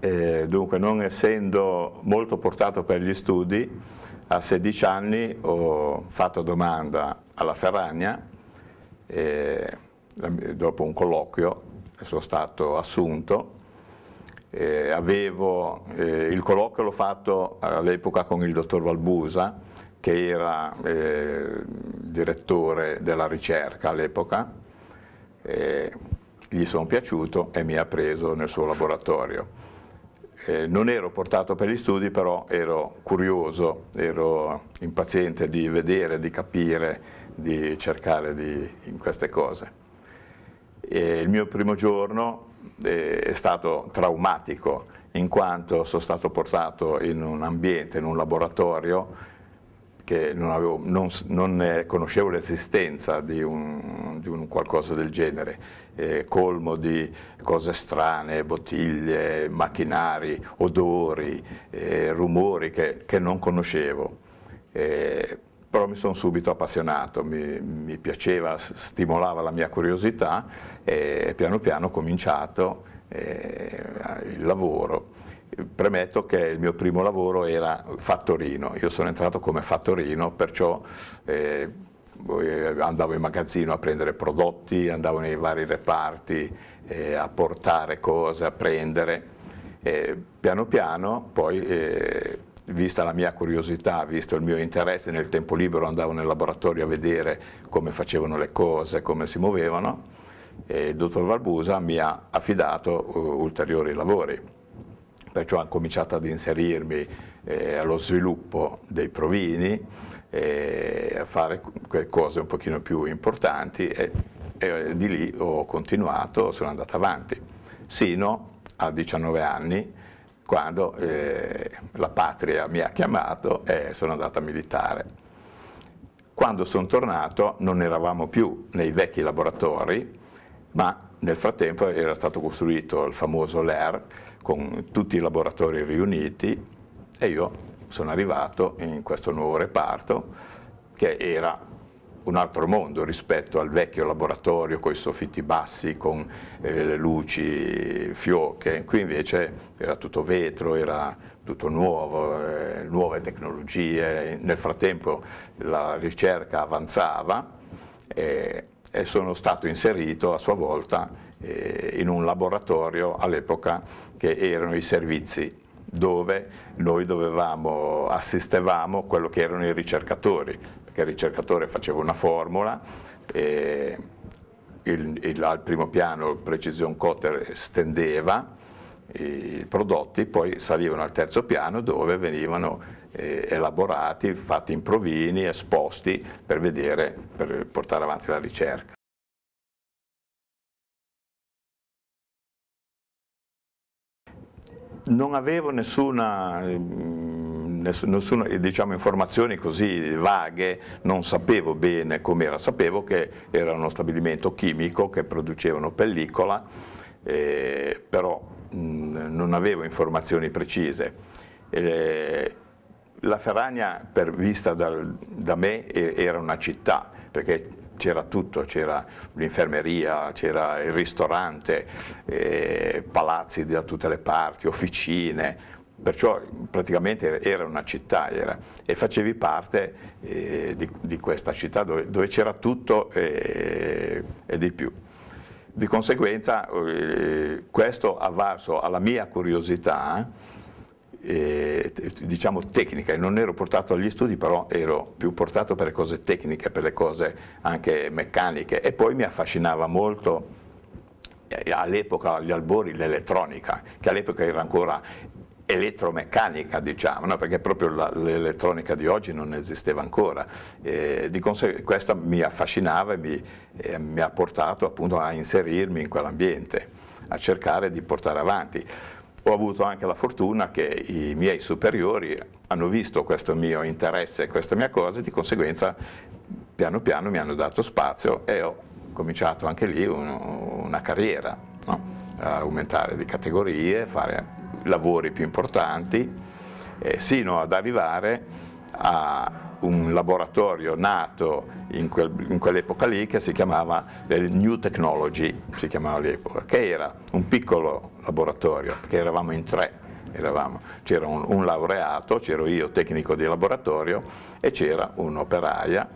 eh, dunque non essendo molto portato per gli studi, a 16 anni ho fatto domanda alla Ferragna, eh, dopo un colloquio sono stato assunto, eh, avevo, il colloquio l'ho fatto all'epoca con il dottor Valbusa, che era eh, direttore della ricerca all'epoca, gli sono piaciuto e mi ha preso nel suo laboratorio eh, non ero portato per gli studi, però ero curioso, ero impaziente di vedere, di capire, di cercare di, in queste cose. E il mio primo giorno eh, è stato traumatico, in quanto sono stato portato in un ambiente, in un laboratorio, che non, avevo, non, non eh, conoscevo l'esistenza di, di un, qualcosa del genere, eh, colmo di cose strane, bottiglie, macchinari, odori, eh, rumori che, che, non conoscevo. Eh, però mi sono subito appassionato, mi, mi, piaceva, stimolava la mia curiosità e piano piano ho cominciato eh, il lavoro premetto che il mio primo lavoro era fattorino, io sono entrato come fattorino, perciò eh, eh, andavo in magazzino a prendere prodotti, andavo nei vari reparti eh, a portare cose, a prendere. Eh, piano piano poi, eh, vista la mia curiosità, visto il mio interesse nel tempo libero, andavo nel laboratorio a vedere come facevano le cose, come si muovevano e il dottor Valbusa mi ha affidato uh, ulteriori lavori perciò ho cominciato ad inserirmi eh, allo sviluppo dei provini, eh, a fare cose un pochino più importanti e, e, eh, di lì ho continuato, sono andato avanti, sino a 19 anni quando eh, la patria mi ha chiamato e sono andato a militare. Quando sono tornato non eravamo più nei vecchi laboratori, ma nel frattempo era stato costruito il famoso LER con tutti i laboratori riuniti e io sono arrivato in questo nuovo reparto che era un altro mondo rispetto al vecchio laboratorio con i soffitti bassi, con eh, le luci fioche, qui invece era tutto vetro, era tutto nuovo, eh, nuove tecnologie, nel frattempo la ricerca avanzava. Eh, e sono stato inserito a sua volta eh, in un laboratorio all'epoca che erano i servizi dove noi dovevamo, assistevamo quello che erano i ricercatori, perché il ricercatore faceva una formula, eh, il, il, al primo piano il precision cutter stendeva, i prodotti poi salivano al terzo piano dove venivano eh, elaborati, fatti in provini, esposti per vedere, per portare avanti la ricerca. Non avevo nessuna, mm, nessuna diciamo, informazioni così vaghe, non sapevo bene com'era, sapevo che era uno stabilimento chimico che producevano pellicola eh, però mh, mm, non avevo informazioni precise. Eh, la Ferragna, per, vista dal, da me, era una città, perché c'era tutto, c'era l'infermeria, c'era il ristorante, eh, palazzi da tutte le parti, officine, perciò praticamente era una città era, e facevi parte eh, di, di, questa città dove, dove c'era tutto e, eh, e di più. Di conseguenza eh, questo avvarso alla mia curiosità, eh, diciamo tecnica, non ero portato agli studi però ero più portato per le cose tecniche, per le cose anche meccaniche e poi mi affascinava molto eh, all'epoca agli albori l'elettronica, che all'epoca era ancora elettromeccanica, diciamo, no? perché proprio l'elettronica di oggi non esisteva ancora. Eh, questa mi affascinava e mi, eh, mi ha portato appunto a inserirmi in quell'ambiente, a cercare di portare avanti. Ho avuto anche la fortuna che i miei superiori hanno visto questo mio interesse, e questa mia cosa, e di conseguenza piano piano mi hanno dato spazio e ho cominciato anche lì un, una carriera, no? aumentare di categorie, fare lavori più importanti, eh, sino ad arrivare a un laboratorio nato in, quel, in quell'epoca lì che si chiamava New Technology, si chiamava all'epoca, che era un piccolo laboratorio, perché eravamo in tre, c'era un, un, laureato, c'ero io tecnico di laboratorio e c'era un'operaia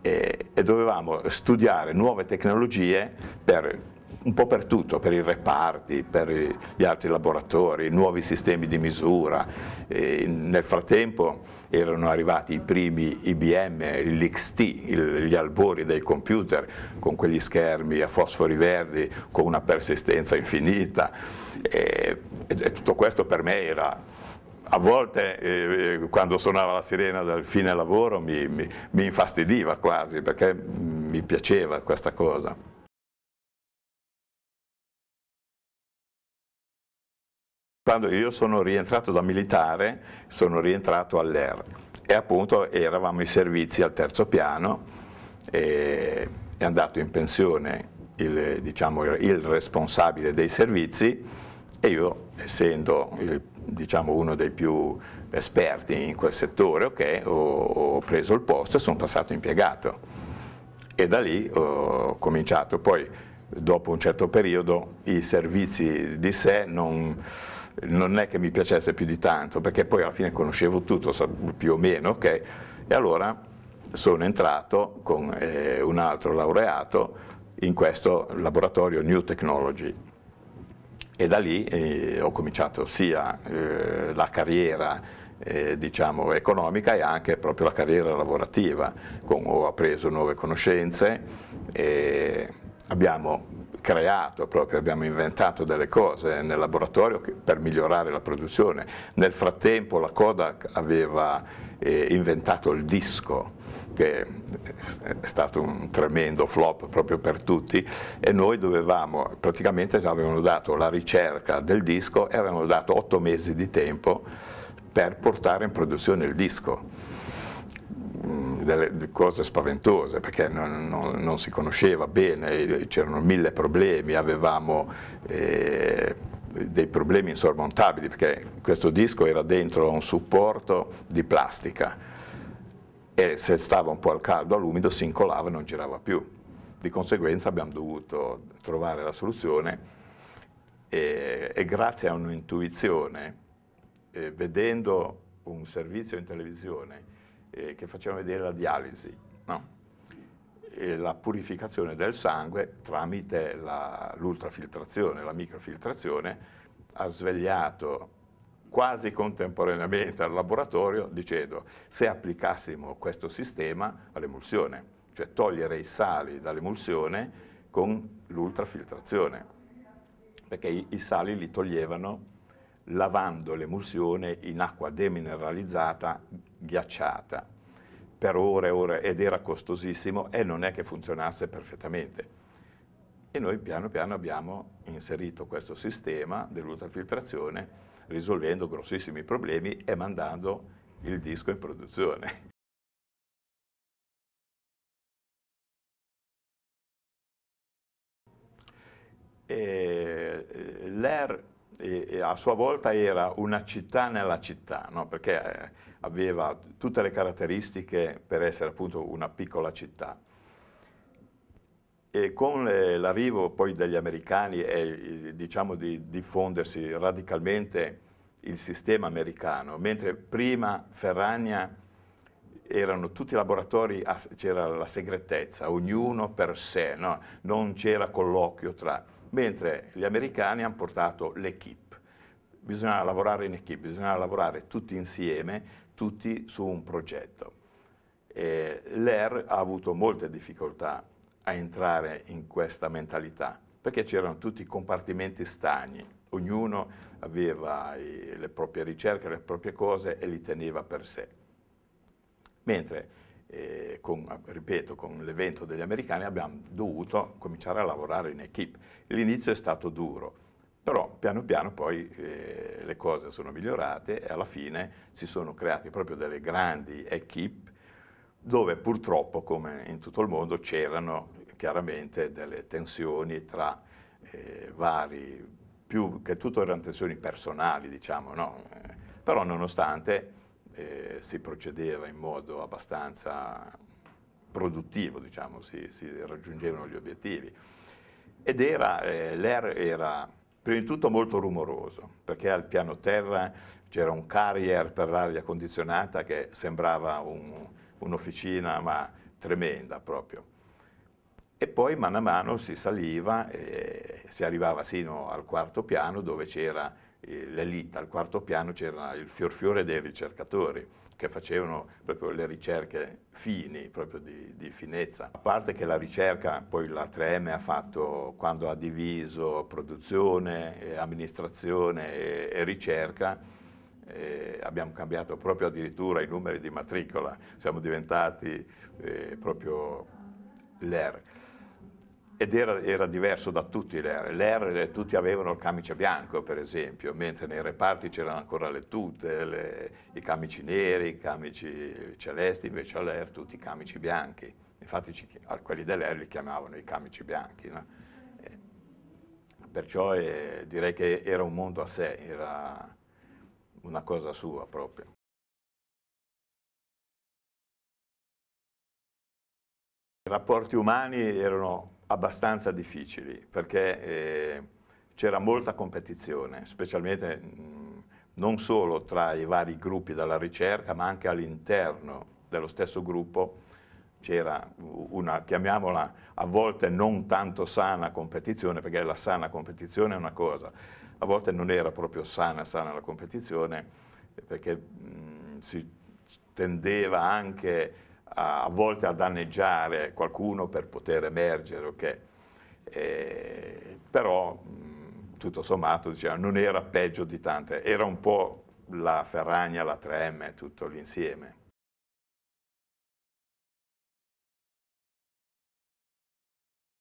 e, e dovevamo studiare nuove tecnologie per un po' per tutto, per i reparti, per gli altri laboratori, nuovi sistemi di misura. E nel frattempo erano arrivati i primi IBM, l'XT, gli albori dei computer con quegli schermi a fosfori verdi con una persistenza infinita e, e tutto questo per me era a volte eh, eh quando suonava la sirena dal fine lavoro mi, mi, mi infastidiva quasi perché mi piaceva questa cosa. Quando io sono rientrato da militare, sono rientrato all'ER e appunto eravamo i servizi al terzo piano e è andato in pensione il, diciamo, il responsabile dei servizi e io, essendo il, diciamo, uno dei più esperti in quel settore, okay, ho, ho preso il posto e sono passato impiegato e da lì ho cominciato. Poi dopo un certo periodo i servizi di sé non, non è che mi piacesse più di tanto, perché poi alla fine conoscevo tutto, più o meno, ok? E allora sono entrato con eh, un altro laureato in questo laboratorio New Technology. E da lì eh, ho cominciato sia eh, la carriera eh, diciamo, economica e anche proprio la carriera lavorativa, con, ho appreso nuove conoscenze, abbiamo creato, proprio abbiamo inventato delle cose nel laboratorio per migliorare la produzione. Nel frattempo la Kodak aveva eh, inventato il disco, che è stato un tremendo flop proprio per tutti, e noi dovevamo, praticamente ci avevano dato la ricerca del disco e avevano dato otto mesi di tempo per portare in produzione il disco delle cose spaventose perché non, non, non si conosceva bene, c'erano mille problemi, avevamo eh, dei problemi insormontabili perché questo disco era dentro un supporto di plastica e se stava un po' al caldo, all'umido, si incolava e non girava più. Di conseguenza abbiamo dovuto trovare la soluzione e, e grazie a un'intuizione, eh, vedendo un servizio in televisione eh, che facevano vedere la dialisi, no? la purificazione del sangue tramite l'ultrafiltrazione, la, la microfiltrazione, ha svegliato quasi contemporaneamente al laboratorio dicendo se applicassimo questo sistema all'emulsione, cioè togliere i sali dall'emulsione con l'ultrafiltrazione, perché i, i, sali li toglievano lavando l'emulsione in acqua demineralizzata ghiacciata per ore e ore ed era costosissimo e non è che funzionasse perfettamente. E noi piano piano abbiamo inserito questo sistema dell'ultrafiltrazione risolvendo grossissimi problemi e mandando il disco in produzione. L'air e, e a sua volta era una città nella città, no? perché eh, aveva tutte le caratteristiche per essere appunto una piccola città. E con l'arrivo poi degli americani e eh, diciamo di diffondersi radicalmente il sistema americano, mentre prima Ferragna erano tutti laboratori, c'era la segretezza, ognuno per sé, no? non c'era colloquio tra mentre gli americani hanno portato l'equipe. Bisogna lavorare in equipe, bisogna lavorare tutti insieme, tutti su un progetto. L'ER ha avuto molte difficoltà a entrare in questa mentalità, perché c'erano tutti compartimenti stagni, ognuno aveva i, le proprie ricerche, le proprie cose e li teneva per sé. Mentre eh, con, ripeto, con l'evento degli americani abbiamo dovuto cominciare a lavorare in equip. L'inizio è stato duro, però piano piano poi eh, le cose sono migliorate e alla fine si sono create proprio delle grandi equip dove purtroppo, come in tutto il mondo, c'erano chiaramente delle tensioni tra eh, vari, più che tutto erano tensioni personali, diciamo, no? Eh, però nonostante eh, si procedeva in modo abbastanza produttivo, diciamo, si, si raggiungevano gli obiettivi. Ed era, eh, l'air era prima di tutto molto rumoroso, perché al piano terra c'era un carrier per l'aria condizionata che sembrava un'officina, ma tremenda proprio. E poi mano a mano si saliva e si arrivava sino al quarto piano dove c'era l'elite, al quarto piano c'era il fiorfiore dei ricercatori che facevano proprio le ricerche fini, proprio di, di, finezza. A parte che la ricerca poi la 3M ha fatto quando ha diviso produzione, amministrazione e, e ricerca, eh, abbiamo cambiato proprio addirittura i numeri di matricola, siamo diventati eh, proprio l'ERC ed era, era, diverso da tutti l'R. L'R tutti avevano il camice bianco, per esempio, mentre nei reparti c'erano ancora le tute, le, i camici neri, i camici celesti, invece all'R tutti i camici bianchi. Infatti ci, quelli dell'R li chiamavano i camici bianchi. No? E, eh, perciò eh, direi che era un mondo a sé, era una cosa sua proprio. I rapporti umani erano abbastanza difficili perché eh, c'era molta competizione, specialmente mh, non solo tra i vari gruppi della ricerca, ma anche all'interno dello stesso gruppo c'era una, chiamiamola, a volte non tanto sana competizione, perché la sana competizione è una cosa, a volte non era proprio sana, sana la competizione, perché mh, si tendeva anche a volte a danneggiare qualcuno per poter emergere, okay? eh, però mm, tutto sommato diciamo, non era peggio di tante, era un po' la Ferragna, la 3M, tutto l'insieme.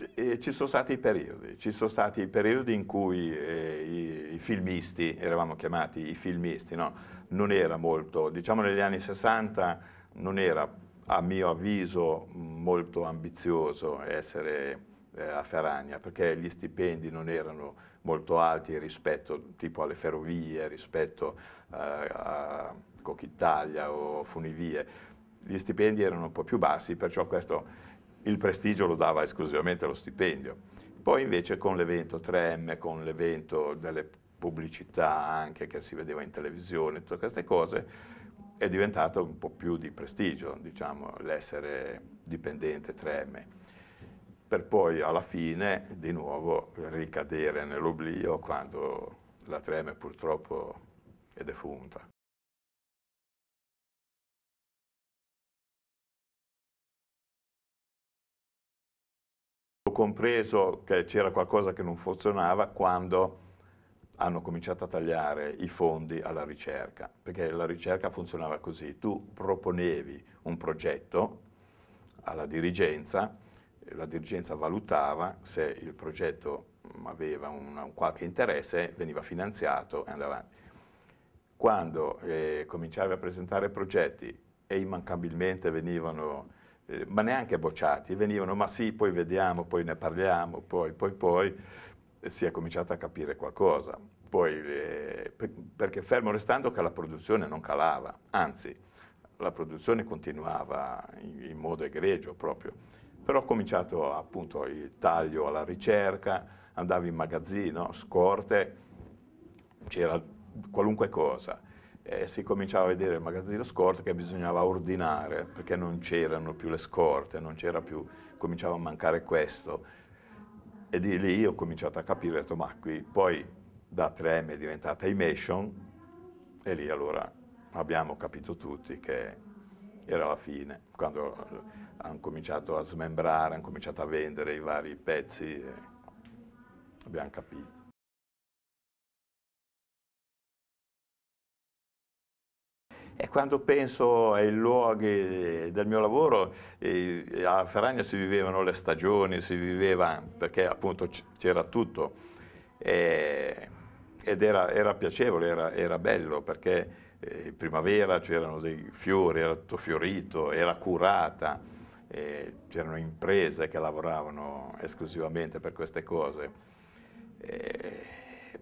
Ci sono stati i periodi, ci sono stati i periodi in cui eh, i, i, filmisti, eravamo chiamati i filmisti, no? non era molto, diciamo negli anni 60 non era a mio avviso molto ambizioso essere eh, a Ferragna perché gli stipendi non erano molto alti rispetto tipo alle ferrovie, rispetto eh, a Cochitalia o Funivie. Gli stipendi erano un po' più bassi, perciò questo, il prestigio lo dava esclusivamente lo stipendio. Poi invece con l'evento 3M, con l'evento delle pubblicità anche che si vedeva in televisione, tutte queste cose, è diventato un po' più di prestigio, diciamo, l'essere dipendente 3M, per poi alla fine di nuovo ricadere nell'oblio quando la 3M purtroppo è defunta. Ho compreso che c'era qualcosa che non funzionava quando hanno cominciato a tagliare i fondi alla ricerca, perché la ricerca funzionava così, tu proponevi un progetto alla dirigenza, la dirigenza valutava se il progetto mm, aveva una, un qualche interesse, veniva finanziato e andava avanti. Quando eh, cominciavi a presentare progetti e immancabilmente venivano eh, ma neanche bocciati, venivano ma sì, poi vediamo, poi ne parliamo, poi, poi, poi, si è cominciato a capire qualcosa. Poi, eh, perché fermo restando che la produzione non calava, anzi, la produzione continuava in, in modo egregio proprio, però ho cominciato appunto il taglio alla ricerca, andavo in magazzino, scorte, c'era qualunque cosa. E si cominciava a vedere il magazzino scorte che bisognava ordinare perché non c'erano più le scorte, non c'era più, cominciava a mancare questo e di lì ho cominciato a capire, ho detto, ma qui poi da 3M è diventata Imation e lì allora abbiamo capito tutti che era la fine, quando eh, hanno cominciato a smembrare, hanno cominciato a vendere i vari pezzi, abbiamo capito. E quando penso ai luoghi del mio lavoro, a Ferragna si vivevano le stagioni, si viveva, perché appunto c'era tutto. Eh, ed era, era piacevole, era, era, bello, perché eh, in primavera c'erano dei fiori, era tutto fiorito, era curata, c'erano imprese che lavoravano esclusivamente per queste cose.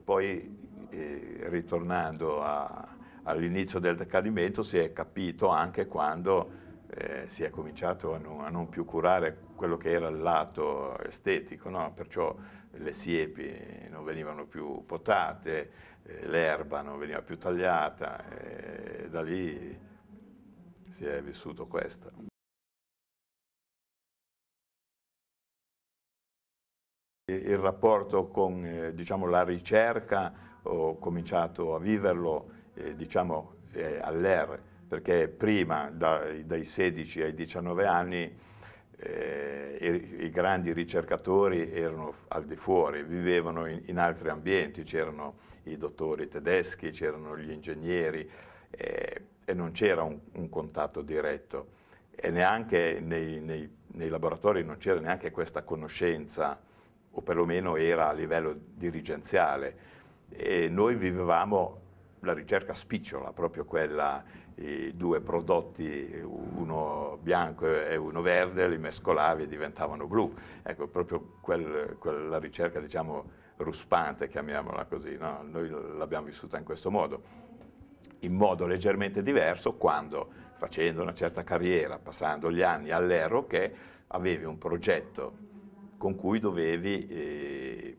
poi eh, ritornando a, all'inizio del decadimento si è capito anche quando eh, si è cominciato a non, a non, più curare quello che era il lato estetico, no? perciò le siepi non venivano più potate, eh, l'erba non veniva più tagliata, eh, e da lì si è vissuto questo. Il rapporto con eh, diciamo, la ricerca ho cominciato a viverlo eh, diciamo, eh, all'R, perché prima da, dai 16 ai 19 anni eh, i, i, grandi ricercatori erano al di fuori, vivevano in, in altri ambienti, c'erano i dottori tedeschi, c'erano gli ingegneri eh, e non c'era un, un, contatto diretto e neanche nei, nei, nei laboratori non c'era neanche questa conoscenza o perlomeno era a livello dirigenziale e noi vivevamo la ricerca spicciola, proprio quella, i due prodotti, uno bianco e uno verde, li mescolavi e diventavano blu. Ecco, proprio quel, quella ricerca, diciamo, ruspante, chiamiamola così, no? noi l'abbiamo vissuta in questo modo. In modo leggermente diverso quando, facendo una certa carriera, passando gli anni all'ero, che avevi un progetto con cui dovevi... Eh,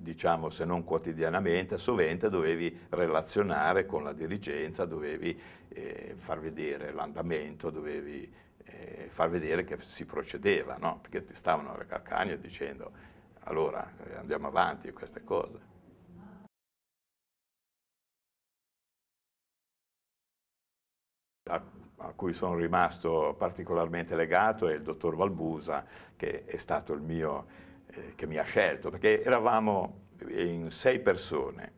diciamo se non quotidianamente, sovente dovevi relazionare con la dirigenza, dovevi eh, far vedere l'andamento, dovevi eh, far vedere che si procedeva, no? perché ti stavano alle calcagna dicendo allora eh, andiamo avanti queste cose. A a cui sono rimasto particolarmente legato è il dottor Valbusa, che è stato il mio eh, che mi ha scelto, perché eravamo in sei persone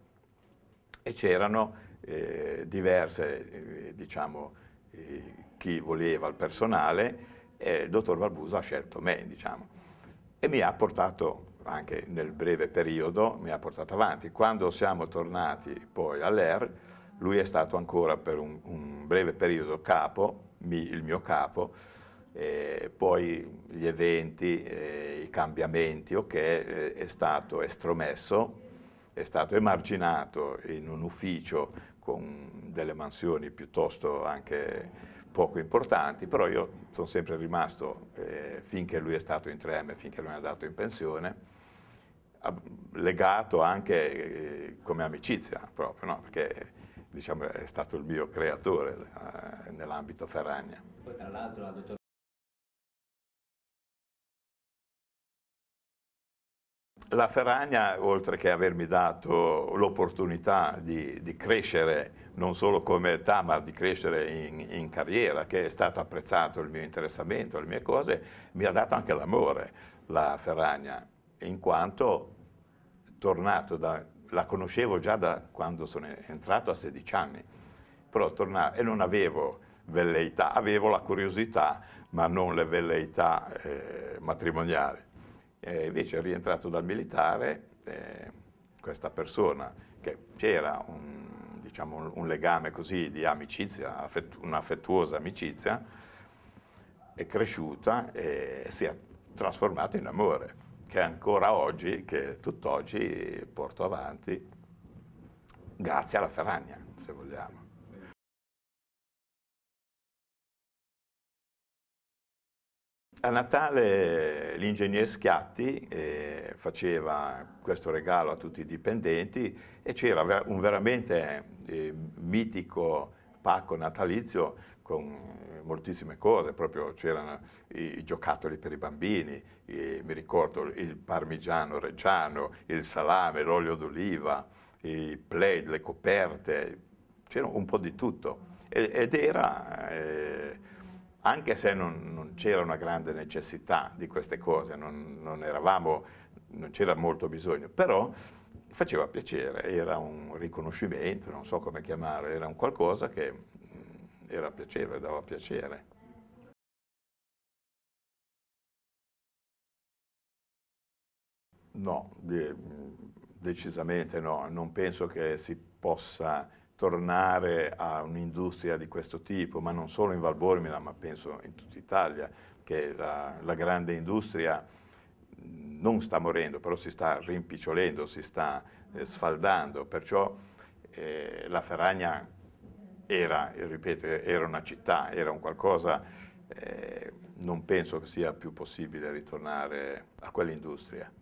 e c'erano eh, diverse, eh, diciamo, eh, chi voleva il personale e il dottor Barbusa ha scelto me, diciamo, e mi ha portato anche nel breve periodo, mi ha portato avanti. Quando siamo tornati poi all'ER, lui è stato ancora per un, un breve periodo capo, mi, il mio capo, eh, poi gli eventi, eh, i cambiamenti, ok, eh, è stato estromesso, è stato emarginato in un ufficio con delle mansioni piuttosto anche poco importanti, però io sono sempre rimasto eh, finché lui è stato in treme, finché lui è andato in pensione, legato anche eh, come amicizia proprio, no? perché diciamo, è stato il mio creatore eh, nell'ambito Ferragna. Poi tra l'altro la dottor la Ferragna, oltre che avermi dato l'opportunità di, di, crescere non solo come età, ma di crescere in, in, carriera, che è stato apprezzato il mio interessamento, le mie cose, mi ha dato anche l'amore la Ferragna, in quanto tornato da... la conoscevo già da quando sono entrato a 16 anni, però tornato e non avevo velleità, avevo la curiosità, ma non le velleità eh, matrimoniali e invece rientrato dal militare, eh, questa persona, che c'era un, diciamo, un, legame così di amicizia, un'affettuosa amicizia, è cresciuta e si è trasformata in amore, che ancora oggi, che tutt'oggi porto avanti, grazie alla Ferragna, se vogliamo. A Natale eh, l'ingegner Schiatti eh, faceva questo regalo a tutti i dipendenti e c'era un veramente eh, mitico pacco natalizio con moltissime cose, proprio c'erano i giocattoli per i bambini, i, mi ricordo il parmigiano reggiano, il salame, l'olio d'oliva, i plaid, le coperte, c'era un po' di tutto ed era eh, anche se non, non c'era una grande necessità di queste cose, non, non, non c'era molto bisogno, però faceva piacere, era un riconoscimento, non so come chiamarlo, era un qualcosa che mm, era piacevole, dava piacere. No, eh, decisamente no, non penso che si possa tornare a un'industria di questo tipo, ma non solo in Valbormina, ma penso in tutta Italia, che la, la grande industria non sta morendo, però si sta rimpicciolendo, si sta eh, sfaldando, perciò eh, la Ferragna era, ripeto, era una città, era un qualcosa, eh, non penso che sia più possibile ritornare a quell'industria.